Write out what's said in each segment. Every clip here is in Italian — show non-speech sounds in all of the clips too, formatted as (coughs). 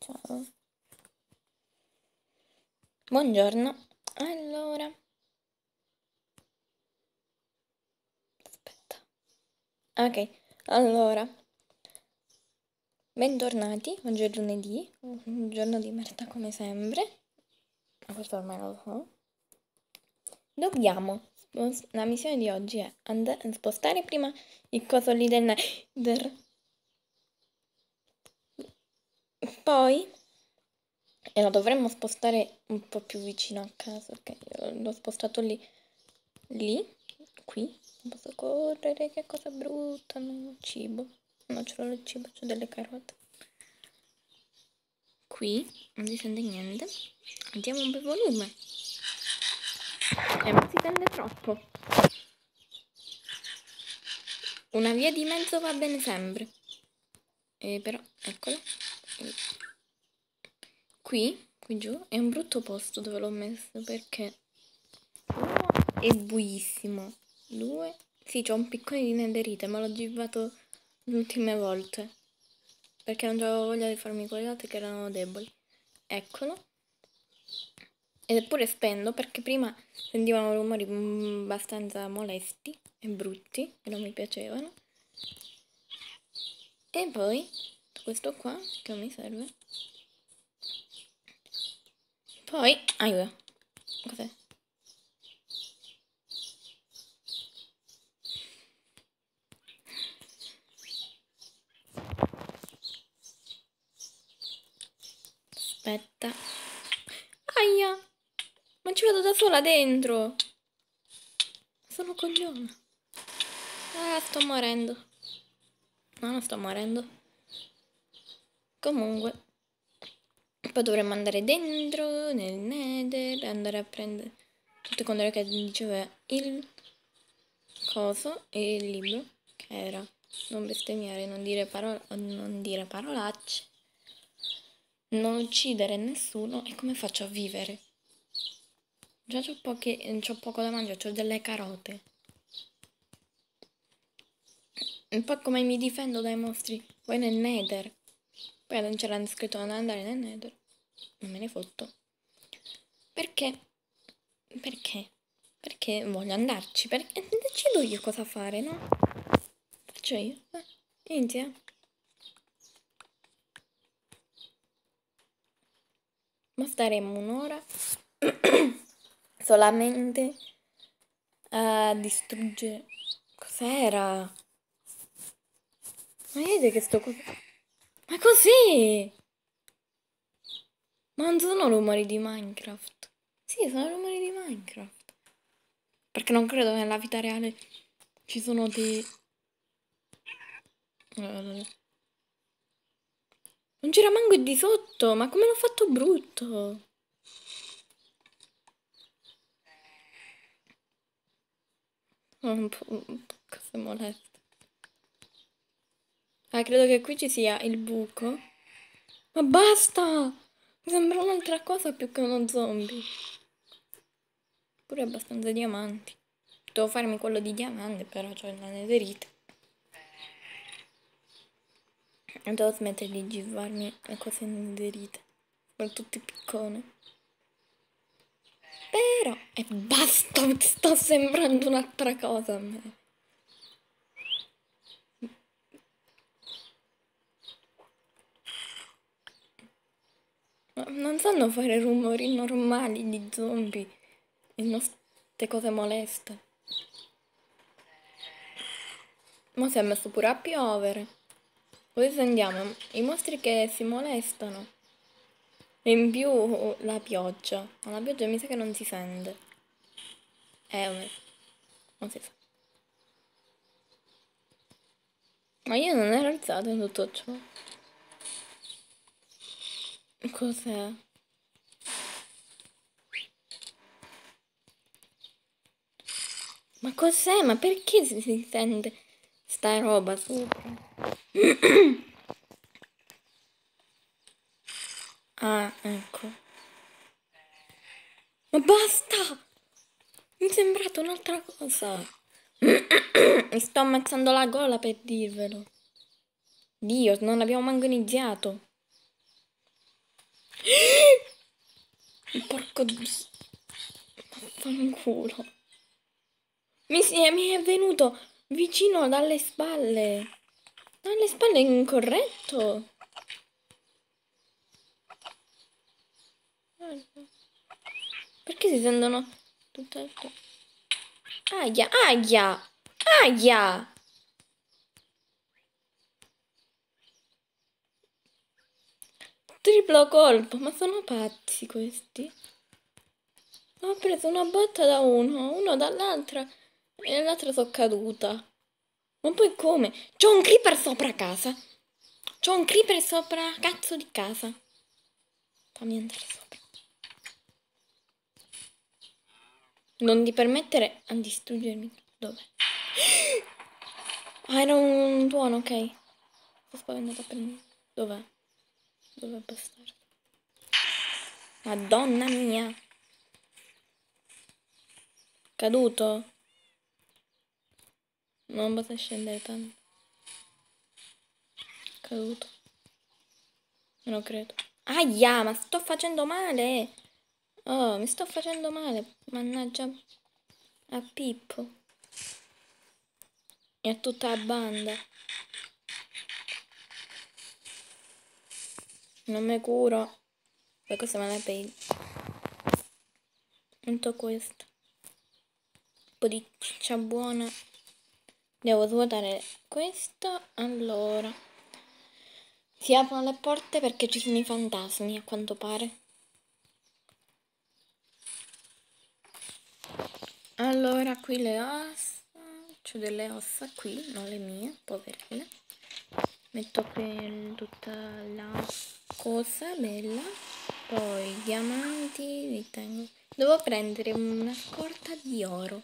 Ciao. Buongiorno. Allora. Aspetta. Ok, allora. Bentornati, oggi è lunedì, un giorno di merda come sempre. Ma questo ormai lo so. Dobbiamo. La missione di oggi è andare a spostare prima il coso lì del nether. Poi e la dovremmo spostare un po' più vicino a casa, ok? L'ho spostato lì, lì, qui. Non posso correre, che cosa brutta, non ho cibo. Non ce l'ho il cibo, ho delle carote. Qui, non si sente niente. Andiamo un bel volume. E eh, non si sente troppo. Una via di mezzo va bene sempre. E eh, però, eccola qui, qui giù, è un brutto posto dove l'ho messo perché uno è buissimo, due, sì c'ho un piccone di nederite ma l'ho girato le ultime volte perché non avevo voglia di farmi colate che erano deboli. Eccolo. Ed eppure spendo perché prima sentivano rumori mm, abbastanza molesti e brutti e non mi piacevano. E poi questo qua che mi serve poi, aiuto, cos'è? Aspetta. Aia! Ma ci vado da sola dentro! Sono coglione. Ah, sto morendo. No, non sto morendo. Comunque. Poi dovremmo andare dentro, nel nether, andare a prendere tutte quelle che diceva il coso e il libro, che era non bestemmiare, non dire, parol non dire parolacce, non uccidere nessuno e come faccio a vivere? Già c'ho, poco da mangiare, ho delle carote. E poi come mi difendo dai mostri? Poi nel nether. Poi non c'era scritto non andare nel nether non me ne fotto. Perché? Perché? Perché voglio andarci, perché decido eh, io cosa fare, no? Faccio io. Eh, inizia. Eh. Ma staremo un'ora (clears throat) solamente a distruggere. Cos'era? Ma vedete che sto cosa? Ma così! Ma non sono rumori di Minecraft. Sì, sono rumori di Minecraft. Perché non credo che nella vita reale ci sono dei... Non c'era manco di sotto, ma come l'ho fatto brutto? Oh, un po', un po cose moleste. Ah, credo che qui ci sia il buco. Ma basta! Mi sembra un'altra cosa più che uno zombie. Pure abbastanza diamanti. Devo farmi quello di diamante, però c'ho la nederite. Devo smettere di givarmi le cose in nederite. Soprattutto i piccone. Però, e basta, (laughs) mi sta sembrando un'altra cosa a me. non sanno fare rumori normali di zombie e non ste cose moleste. Ma si è messo pure a piovere. Adesso andiamo, i mostri che si molestano. E in più la pioggia. Ma la pioggia mi sa che non si sente. Eh, vabbè. Non si sa. Ma io non ero alzato in tutto ciò. Cos'è? Ma cos'è? Ma perché si sente sta roba sopra? (coughs) ah, ecco. Ma basta! Mi è sembrato un'altra cosa. (coughs) Mi sto ammazzando la gola per dirvelo. Dio, non abbiamo manco iniziato. Porco di... Vaffanculo. Mi, si, mi è venuto vicino dalle spalle. Dalle spalle è incorretto. Perché si sentono tutto... Aia, aia, aia! Triplo colpo, ma sono pazzi questi. Ho preso una botta da uno, uno dall'altra e nell'altra sono caduta. Ma poi come? C'ho un creeper sopra casa. C'ho un creeper sopra cazzo di casa. Fammi andare sopra. Non ti permettere a distruggermi. Dove? Ah, era un tuono, ok. Sto spaventata per me. Dov'è? Dove bastardo? Madonna mia! Caduto? Non basta scendere tanto. Caduto. Non credo. Aia, ma sto facendo male! Oh, mi sto facendo male. Mannaggia a Pippo. E a tutta la banda. Non mi curo. Poi questo me la pei. Tutto questo. Un po' di ciccia buona. Devo svuotare questo. Allora. Si aprono le porte perché ci sono i fantasmi, a quanto pare. Allora, qui le ossa. C'ho delle ossa qui, non le mie, poverine metto qui tutta la cosa bella poi diamanti li tengo devo prendere una scorta di oro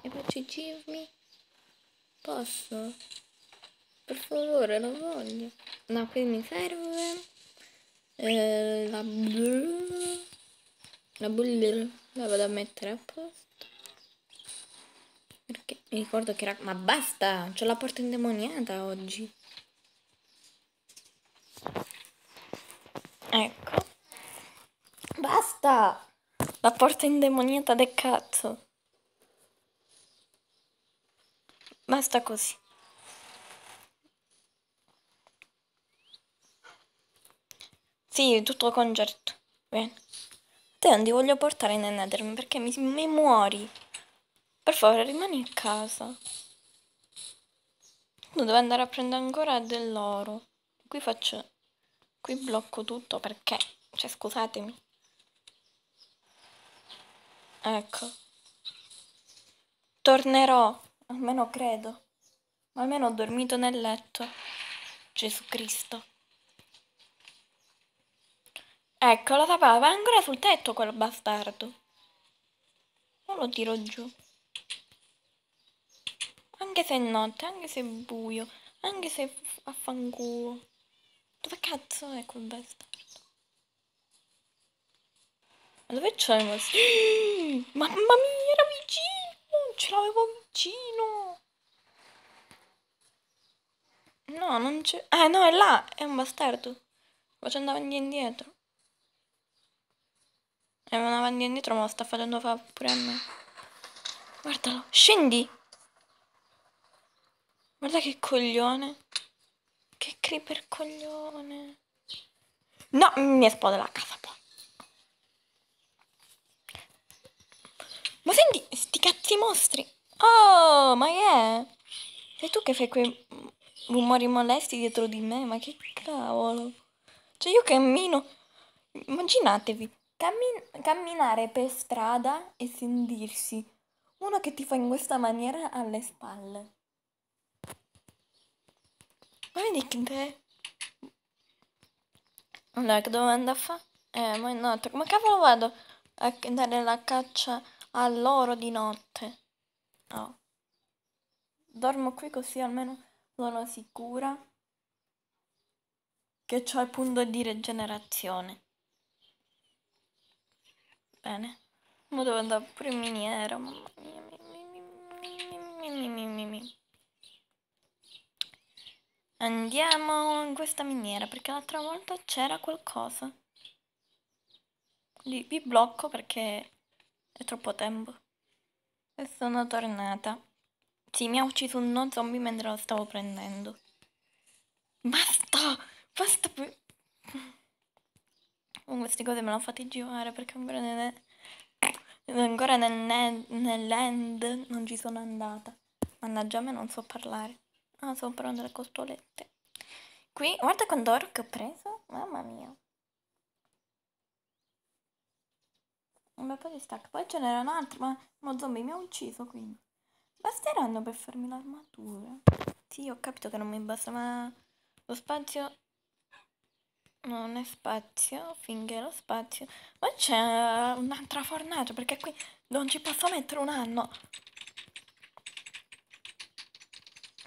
e faccio i girmi posso? per favore lo voglio no qui mi serve eh, la blu la bull la vado a mettere a posto mi ricordo che era... Ma basta! C'è la porta indemoniata oggi. Ecco. Basta! La porta indemoniata del cazzo. Basta così. Sì, tutto concerto. Bene. Te non ti voglio portare nel Netherman perché mi, mi muori. Per favore, rimani a casa. devo andare a prendere ancora dell'oro. Qui faccio... Qui blocco tutto perché... Cioè, scusatemi. Ecco. Tornerò. Almeno credo. almeno ho dormito nel letto. Gesù Cristo. Ecco, lo sapevo, va ancora sul tetto quel bastardo. Non lo tiro giù. Anche se è notte, anche se è buio, anche se è affanculo. Dove cazzo è quel bastardo? Ma dove c'è il bastardo? (gasps) Mamma mia, era vicino! Ce l'avevo vicino! No, non c'è... Ah, no, è là! È un bastardo! Facendo avanti e indietro. È un avanti e indietro, ma lo sta facendo fare pure a me. Guardalo, scendi. Guarda che coglione. Che creeper coglione. No, mi esplode la casa poi. Ma senti, sti cazzi mostri. Oh, ma che è? Sei tu che fai quei rumori molesti dietro di me? Ma che cavolo. Cioè io cammino. Immaginatevi, cammin camminare per strada e sentirsi uno che ti fa in questa maniera alle spalle. Ma vedi che... Allora, che domanda fa? a fare? Eh, ma è notte. Come cavolo vado a dare la caccia a loro di notte? Oh. Dormo qui così almeno sono sicura che ho il punto di rigenerazione. Bene. Ma devo andare pure in miniera, mamma mia. Andiamo in questa miniera perché l'altra volta c'era qualcosa. Quindi vi blocco perché è troppo tempo. E sono tornata. Sì, mi ha ucciso un non zombie mentre lo stavo prendendo. Basta! Basta! Con queste cose me le fate girare perché ancora, nel... ancora nel... nell'end non ci sono andata. Mannaggia, a me non so parlare. Ah, sto parlando le costolette. Qui, guarda quant'oro che ho preso. Mamma mia. Un bel po' di stack. Poi ce n'era un altro, ma uno zombie mi ha ucciso, quindi. Basteranno per farmi l'armatura. Sì, ho capito che non mi basta, ma lo spazio... Non è spazio, finché lo spazio... Ma c'è un'altra fornace, perché qui non ci posso mettere un anno.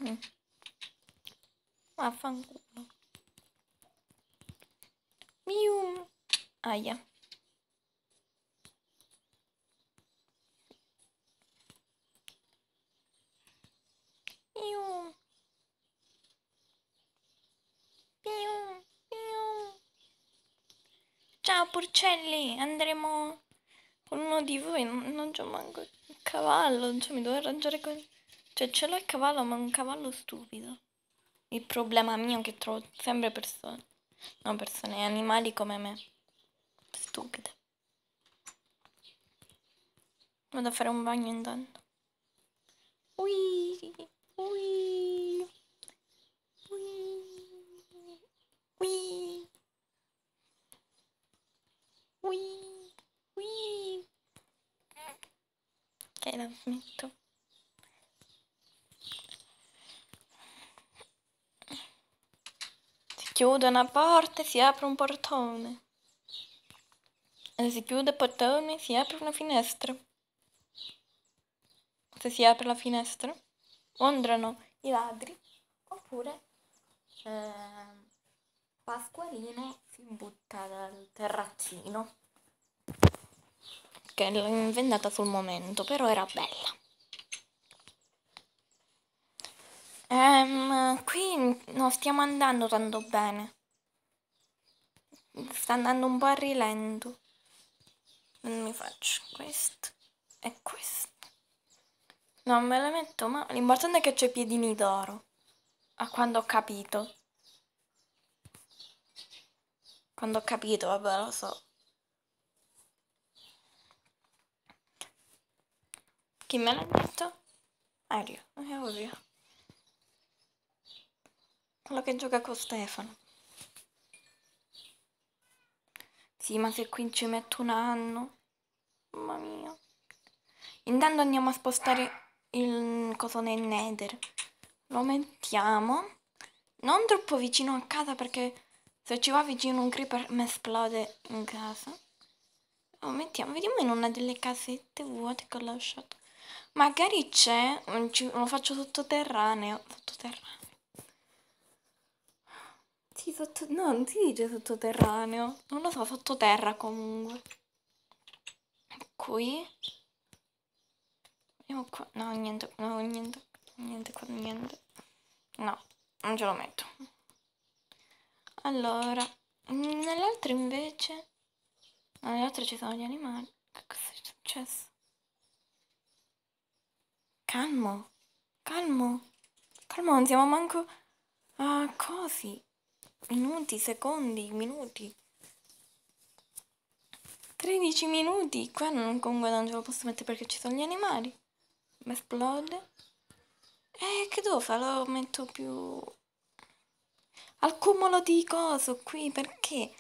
Mm. Vaffanculo. Mium. Aia. Mium. Mium. Ciao porcelli, andremo con uno di voi, non, c'è manco il cavallo, cioè mi devo arrangiare con... Cioè ce l'ho il cavallo ma è un cavallo stupido. Il problema mio è che trovo sempre persone. No, persone, animali come me. Stupide. Vado a fare un bagno intanto. Uiiii chiude una porta e si apre un portone. E si chiude il portone e si apre una finestra. Se si apre la finestra, entrano i ladri oppure eh, Pasqualino si butta dal terrazzino. Che l'ho inventata sul momento, però era bella. Um, qui non stiamo andando tanto bene sta andando un po' a rilento non mi faccio questo e questo non me la metto ma l'importante è che c'è i piedini d'oro a quando ho capito quando ho capito vabbè lo so chi me l'ha detto? Aria, è ovvio quello che gioca con Stefano Sì, ma se qui ci metto un anno... Mamma mia. Intanto andiamo a spostare il coso nel nether. Lo mettiamo. Non troppo vicino a casa perché se ci va vicino un creeper mi esplode in casa. Lo mettiamo, vediamo in una delle casette vuote che ho lasciato. Magari c'è, lo faccio sottoterraneo, sottoterraneo. Sì, sotto... No, non si dice sottoterraneo. Non lo so, sottoterra comunque. Qui. Andiamo qua. No, niente, no, niente. Niente qua, niente. No, non ce lo metto. Allora, nell'altro invece... No, nell'altro ci sono gli animali. Che cosa è successo? Calmo. Calmo. Calmo, non siamo manco... Ah, così minuti, secondi, minuti. 13 minuti, qua non, comunque non ce lo posso mettere perché ci sono gli animali. Ma esplode. Eh, che devo fare? Lo metto più... Al cumulo di coso qui, perché?